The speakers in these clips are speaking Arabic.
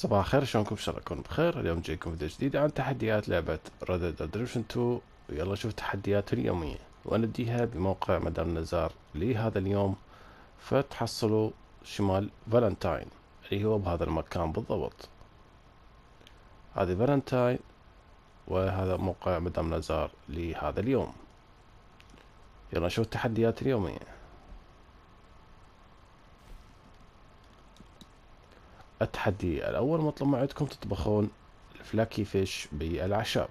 صباح الخير شلونكم ان شاء الله تكونوا بخير اليوم جايكم فيديو جديد عن تحديات لعبة Red Dead Redemption 2 ويلا شوف تحدياته اليومية ونديها بموقع مدام نزار لهذا اليوم فتحصلوا شمال فالنتاين اللي هو بهذا المكان بالضبط هذه فالنتاين وهذا موقع مدام نزار لهذا اليوم يلا شوف التحديات اليومية التحدي الأول مطلوب منكم تطبخون الفلاكي فيش بالعشاب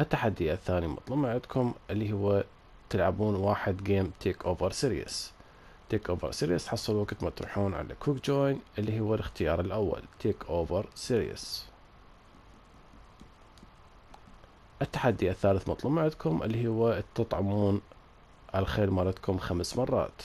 التحدي الثاني مطلوب من عندكم اللي هو تلعبون واحد جيم تيك اوفر سيريس تيك اوفر سيريس تحصل وقت ما تروحون على كوك جوين اللي هو الاختيار الاول تيك اوفر سيريس التحدي الثالث مطلوب عندكم اللي هو تطعمون الخيل مالتكم خمس مرات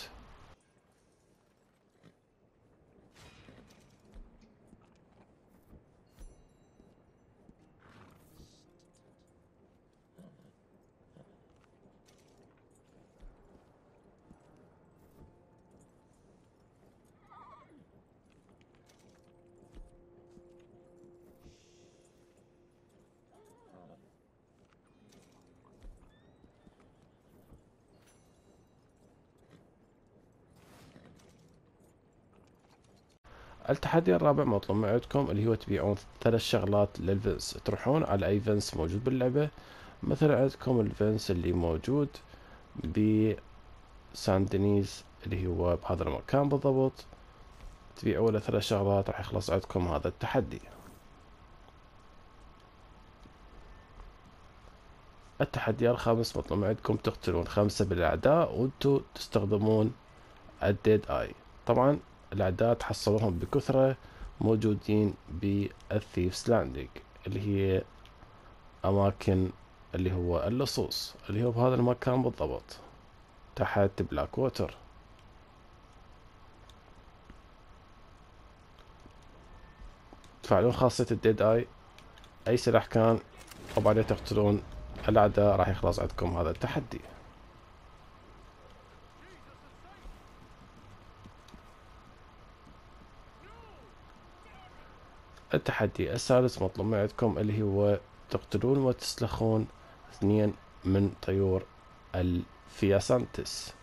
التحدي الرابع مطلوب من عندكم اللي هو تبيعون ثلاث شغلات للفنس تروحون على اي فنس موجود باللعبة مثلا عندكم الفنس اللي موجود بسان دينيز اللي هو بهذا المكان بالضبط تبيعوا له ثلاث شغلات راح يخلص عندكم هذا التحدي التحدي الخامس مطلوب عندكم تقتلون خمسة بالأعداء وانتو تستخدمون الديد اي طبعا الأعداد حصلوهم بكثرة موجودين بالثيفس لاندنج اللي هي أماكن اللي هو اللصوص اللي هو بهذا المكان بالضبط تحت بلاك ووتر تفعلون خاصية الديد اي اي سلاح كان طبعا تقتلون الاعداء راح يخلص عندكم هذا التحدي التحدي السادس مطلوب منكم اللي هو تقتلون وتسلخون اثنين من طيور الفياسانتس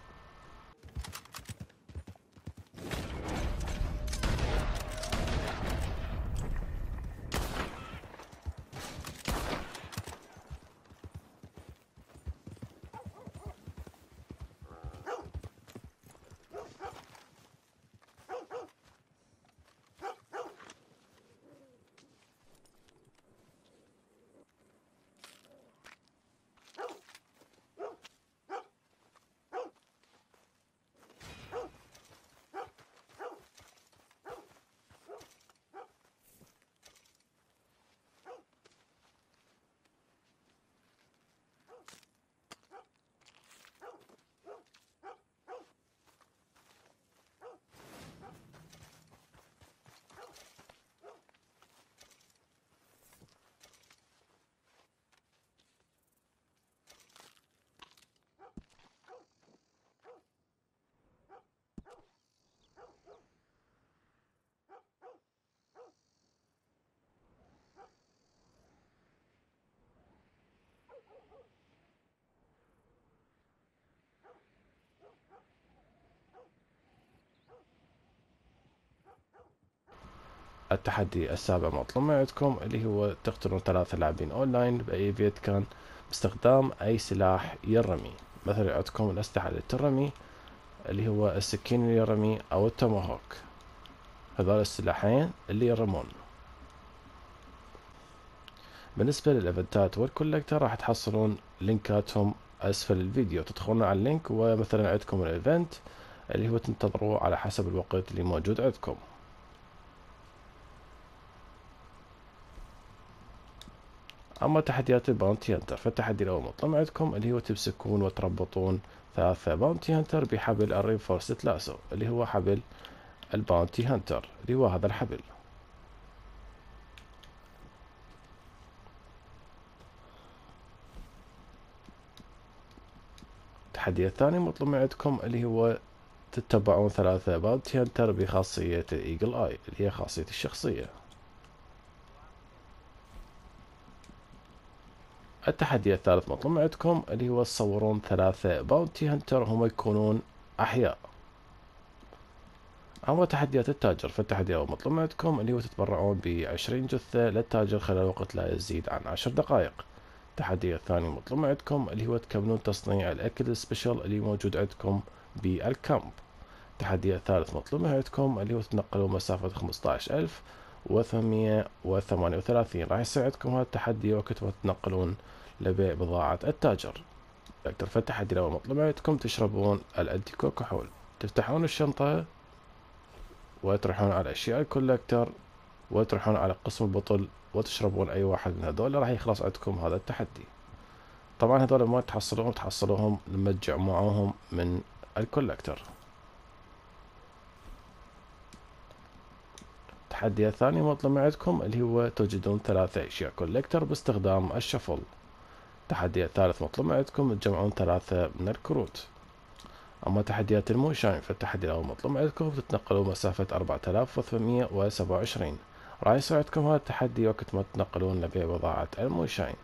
التحدي السابع مطلوب من عندكم اللي هو تقتلون ثلاثة لاعبين أونلاين بأي فيت كان باستخدام أي سلاح يرمي مثلا عندكم الأسلحة اللي ترمي اللي هو السكين اللي يرمي أو التوماهوك هذول السلاحين اللي يرمون بالنسبة للإيفنتات والكولكتر راح تحصلون لينكاتهم أسفل الفيديو تدخلون على اللينك ومثلا عندكم الإيفنت اللي هو تنتظروه على حسب الوقت اللي موجود عندكم أما تحديات الباونتي هانتر فالتحدي الأول مطلوب عندكم اللي هو تمسكون وتربطون ثلاثة باونتي هانتر بحبل الرينفورست لاسو اللي هو حبل الباونتي هانتر اللي هو هذا الحبل التحدي الثاني مطلوب من عندكم اللي هو تتبعون ثلاثة باونتي هانتر بخاصية الايجل اي اللي هي خاصية الشخصية التحدي الثالث مطلوب عندكم اللي هو تصورون ثلاثة باونتي هنتر هم يكونون أحياء أما تحديات التاجر فالتحدي الأول مطلوب عندكم اللي هو تتبرعون بعشرين جثة للتاجر خلال وقت لا يزيد عن عشر دقائق التحدي الثاني مطلوب عندكم اللي هو تكملون تصنيع الأكل السبيشال اللي موجود عندكم بالكامب التحدي الثالث مطلوب عندكم اللي هو تنقلوا مسافة خمسة عشر ألف وثمانية وثلاثين راح يساعدكم هذا التحدي وقت ما تنقلون لبيع بضاعة التاجر تقدر فالتحدي الأول مطلوب عندكم تشربون الأنتي كحول تفتحون الشنطة وتروحون على أشياء الكولكتر وتروحون على قسم البطل وتشربون أي واحد من هذول راح يخلص عندكم هذا التحدي طبعا هذول ما تحصلوهم تحصلوهم لما تجمعوهم من الكولكتر التحدي الثاني مطلوب من عندكم اللي هو توجدون ثلاثة أشياء كولكتر باستخدام الشفل التحدي الثالث مطلوب من عندكم تجمعون ثلاثة من الكروت أما تحديات الموشاين فالتحدي الأول مطلوب عندكم تتنقلوا مسافة 4827 راح يساعدكم هذا التحدي وقت ما تتنقلون لبيع بضاعة الموشاين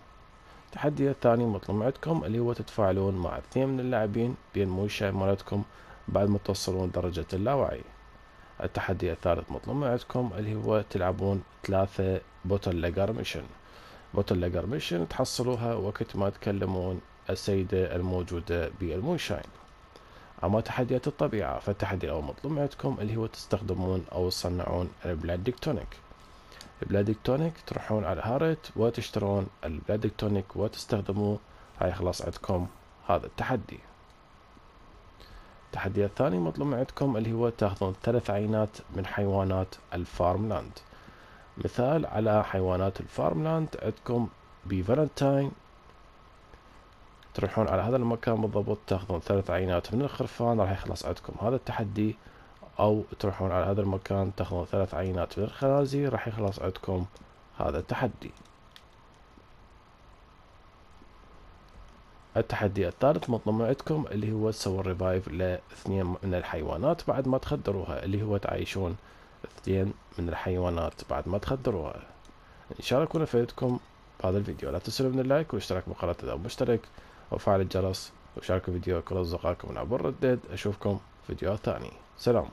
التحدي الثاني مطلوب عندكم اللي هو تتفاعلون مع اثنين من اللاعبين بين موشاين مالتكم بعد ما توصلون درجة اللاوعي التحدي الثالث مطلوب عندكم اللي هو تلعبون ثلاثة بوتل لاجر ميشن بوتل لاجر ميشن تحصلوها وقت ما تكلمون السيدة الموجودة بالمونشاين أما تحديات الطبيعة فالتحدي الأول مطلوب عندكم اللي هو تستخدمون أو تصنعون البلادكتونيك البلادكتونيك تروحون على هارت وتشترون البلادكتونيك وتستخدموه هاي خلاص عندكم هذا التحدي التحدي الثاني مطلوب عندكم اللي هو تاخذون ثلاث عينات من حيوانات الفارملاند مثال على حيوانات الفارملاند عندكم بفالنتاين تروحون على هذا المكان بالضبط تاخذون ثلاث عينات من الخرفان راح يخلص عندكم هذا التحدي او تروحون على هذا المكان تاخذون ثلاث عينات من الخنازير راح يخلص عندكم هذا التحدي التحدي الثالث من طموحكم اللي هو تسوي ريفايف لاثنين من الحيوانات بعد ما تخدروها اللي هو تعيشون اثنين من الحيوانات بعد ما تخدروها ان شاء الله يكون فادكم بهذا الفيديو لا تنسوا من اللايك والاشتراك بالقناة اذا مشترك وفعل الجرس وشاركوا فيديو كل اصدقائكم من عبر الردد اشوفكم فيديوهات ثانية سلام